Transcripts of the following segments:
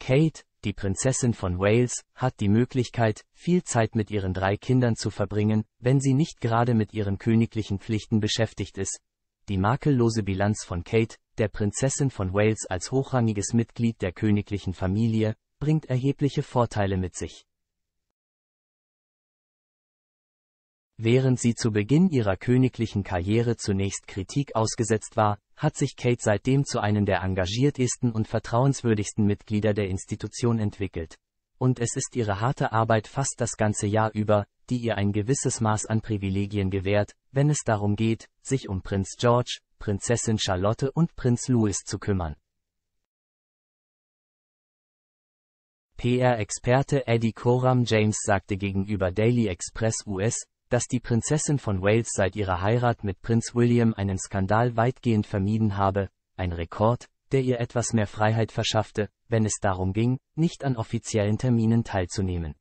Kate, die Prinzessin von Wales, hat die Möglichkeit, viel Zeit mit ihren drei Kindern zu verbringen, wenn sie nicht gerade mit ihren königlichen Pflichten beschäftigt ist. Die makellose Bilanz von Kate, der Prinzessin von Wales als hochrangiges Mitglied der königlichen Familie, bringt erhebliche Vorteile mit sich. Während sie zu Beginn ihrer königlichen Karriere zunächst Kritik ausgesetzt war, hat sich Kate seitdem zu einem der engagiertesten und vertrauenswürdigsten Mitglieder der Institution entwickelt. Und es ist ihre harte Arbeit fast das ganze Jahr über, die ihr ein gewisses Maß an Privilegien gewährt, wenn es darum geht, sich um Prinz George, Prinzessin Charlotte und Prinz Louis zu kümmern. PR-Experte Eddie Coram James sagte gegenüber Daily Express US, dass die Prinzessin von Wales seit ihrer Heirat mit Prinz William einen Skandal weitgehend vermieden habe, ein Rekord, der ihr etwas mehr Freiheit verschaffte, wenn es darum ging, nicht an offiziellen Terminen teilzunehmen.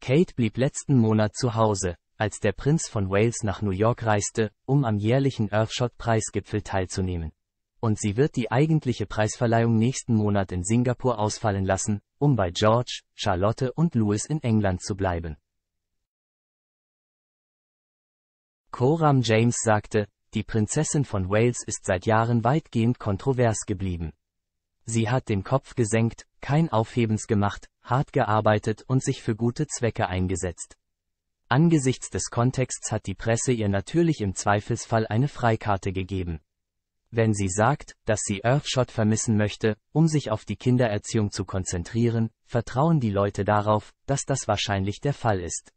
Kate blieb letzten Monat zu Hause, als der Prinz von Wales nach New York reiste, um am jährlichen Earthshot-Preisgipfel teilzunehmen. Und sie wird die eigentliche Preisverleihung nächsten Monat in Singapur ausfallen lassen, um bei George, Charlotte und Louis in England zu bleiben. Coram James sagte, die Prinzessin von Wales ist seit Jahren weitgehend kontrovers geblieben. Sie hat den Kopf gesenkt, kein Aufhebens gemacht, hart gearbeitet und sich für gute Zwecke eingesetzt. Angesichts des Kontexts hat die Presse ihr natürlich im Zweifelsfall eine Freikarte gegeben. Wenn sie sagt, dass sie Earthshot vermissen möchte, um sich auf die Kindererziehung zu konzentrieren, vertrauen die Leute darauf, dass das wahrscheinlich der Fall ist.